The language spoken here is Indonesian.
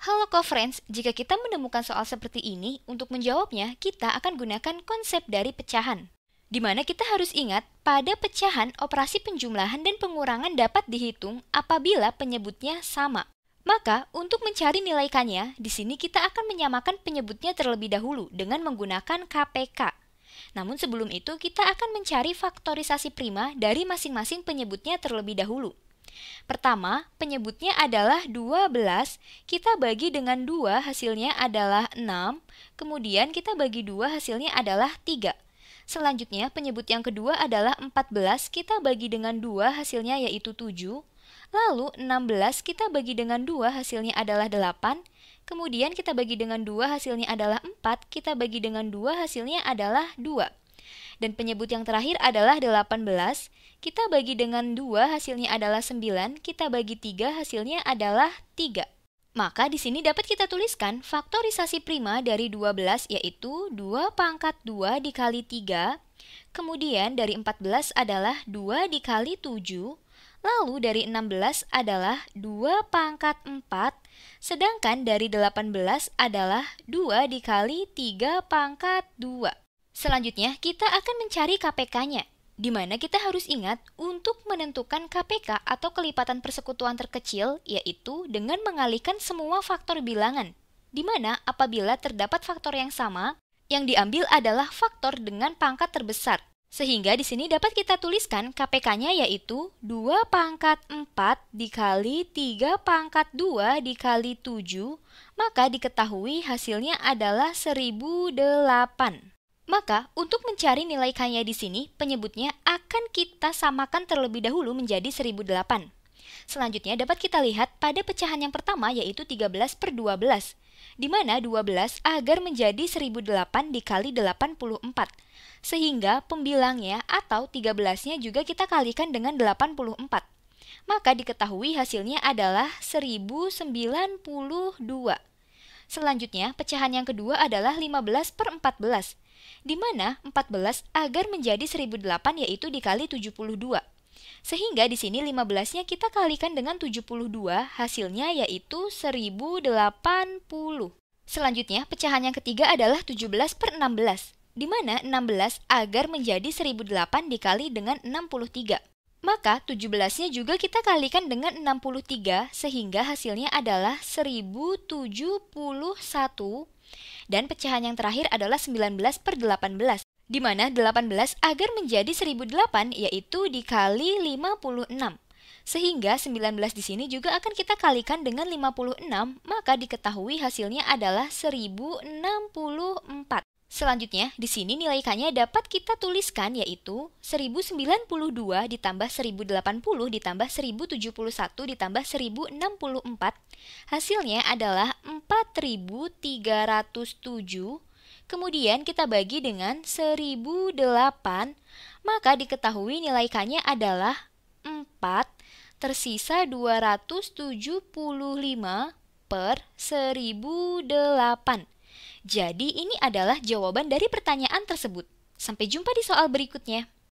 Halo co-friends, jika kita menemukan soal seperti ini, untuk menjawabnya kita akan gunakan konsep dari pecahan. Di mana kita harus ingat, pada pecahan operasi penjumlahan dan pengurangan dapat dihitung apabila penyebutnya sama. Maka, untuk mencari nilai k di sini kita akan menyamakan penyebutnya terlebih dahulu dengan menggunakan KPK. Namun sebelum itu, kita akan mencari faktorisasi prima dari masing-masing penyebutnya terlebih dahulu. Pertama, penyebutnya adalah 12, kita bagi dengan 2 hasilnya adalah 6, kemudian kita bagi 2 hasilnya adalah 3. Selanjutnya, penyebut yang kedua adalah 14, kita bagi dengan 2 hasilnya yaitu 7. Lalu 16 kita bagi dengan 2 hasilnya adalah 8. Kemudian kita bagi dengan 2 hasilnya adalah 4, kita bagi dengan 2 hasilnya adalah 2. Dan penyebut yang terakhir adalah 18. Kita bagi dengan 2 hasilnya adalah 9, kita bagi 3 hasilnya adalah 3. Maka di sini dapat kita tuliskan faktorisasi prima dari 12 yaitu 2 pangkat 2 dikali 3, kemudian dari 14 adalah 2 dikali 7, lalu dari 16 adalah 2 pangkat 4, sedangkan dari 18 adalah 2 dikali 3 pangkat 2. Selanjutnya, kita akan mencari KPK-nya, di mana kita harus ingat untuk menentukan KPK atau kelipatan persekutuan terkecil, yaitu dengan mengalihkan semua faktor bilangan, di mana apabila terdapat faktor yang sama, yang diambil adalah faktor dengan pangkat terbesar. Sehingga di sini dapat kita tuliskan KPK-nya yaitu 2 pangkat 4 dikali 3 pangkat 2 dikali 7, maka diketahui hasilnya adalah 1008. Maka, untuk mencari nilai kaya di sini, penyebutnya akan kita samakan terlebih dahulu menjadi 1008. Selanjutnya dapat kita lihat pada pecahan yang pertama yaitu 13 per 12, di mana 12 agar menjadi 1008 dikali 84, sehingga pembilangnya atau 13-nya juga kita kalikan dengan 84. Maka diketahui hasilnya adalah 1092. Selanjutnya, pecahan yang kedua adalah 15 per 14, di mana 14 agar menjadi 1008 yaitu dikali 72. Sehingga di sini 15-nya kita kalikan dengan 72, hasilnya yaitu 1080. Selanjutnya, pecahan yang ketiga adalah 17 per 16, di mana 16 agar menjadi 1008 dikali dengan 63. Maka 17-nya juga kita kalikan dengan 63 sehingga hasilnya adalah 1071 dan pecahan yang terakhir adalah 19 per 18 di mana 18 agar menjadi 1008 yaitu dikali 56. Sehingga 19 di sini juga akan kita kalikan dengan 56, maka diketahui hasilnya adalah 1064. Selanjutnya, di sini nilai K-nya dapat kita tuliskan yaitu 1092 ditambah 1080 ditambah 1071 ditambah 1064. Hasilnya adalah 4307. Kemudian kita bagi dengan 1008, maka diketahui nilai K-nya adalah 4 tersisa 275 per 1008. Jadi ini adalah jawaban dari pertanyaan tersebut. Sampai jumpa di soal berikutnya.